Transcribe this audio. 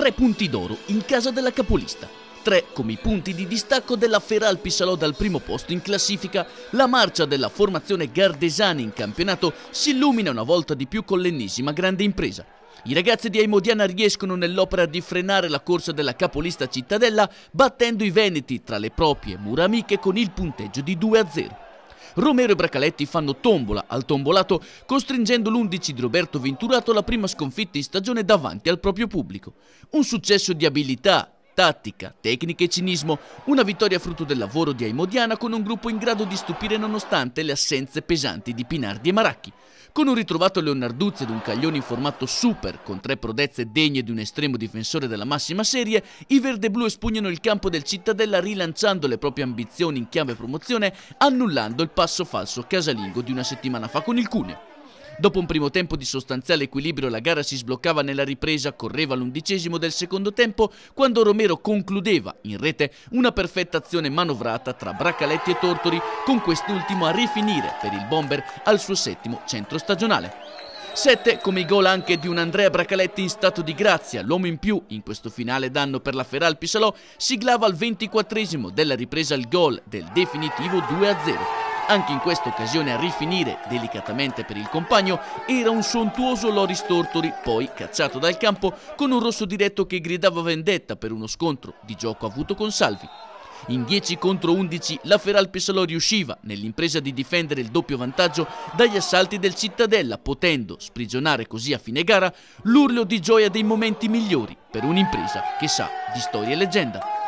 3 punti d'oro in casa della capolista, Tre come i punti di distacco della Feralpi Salò dal primo posto in classifica, la marcia della formazione Gardesani in campionato si illumina una volta di più con l'ennesima grande impresa. I ragazzi di Aimodiana riescono nell'opera di frenare la corsa della capolista cittadella battendo i Veneti tra le proprie mura amiche con il punteggio di 2 a 0. Romero e Bracaletti fanno tombola al tombolato costringendo l'11 di Roberto Venturato alla prima sconfitta in stagione davanti al proprio pubblico. Un successo di abilità tattica, tecnica e cinismo, una vittoria frutto del lavoro di Aimodiana con un gruppo in grado di stupire nonostante le assenze pesanti di Pinardi e Maracchi. Con un ritrovato Leonarduzzi ed un Caglione in formato super, con tre prodezze degne di un estremo difensore della massima serie, i verde-blu espugnano il campo del Cittadella rilanciando le proprie ambizioni in chiave promozione, annullando il passo falso casalingo di una settimana fa con il Cuneo. Dopo un primo tempo di sostanziale equilibrio la gara si sbloccava nella ripresa, correva l'undicesimo del secondo tempo quando Romero concludeva in rete una perfetta azione manovrata tra Bracaletti e Tortori con quest'ultimo a rifinire per il bomber al suo settimo centro stagionale. 7 come i gol anche di un Andrea Bracaletti in stato di grazia, l'uomo in più in questo finale d'anno per la Feral Pisalò siglava al 24 della ripresa il gol del definitivo 2-0. Anche in questa occasione a rifinire delicatamente per il compagno era un sontuoso Loris Tortori, poi cacciato dal campo con un rosso diretto che gridava vendetta per uno scontro di gioco avuto con Salvi. In 10 contro 11 la Feral Pessalò riusciva nell'impresa di difendere il doppio vantaggio dagli assalti del Cittadella, potendo sprigionare così a fine gara l'urlo di gioia dei momenti migliori per un'impresa che sa di storia e leggenda.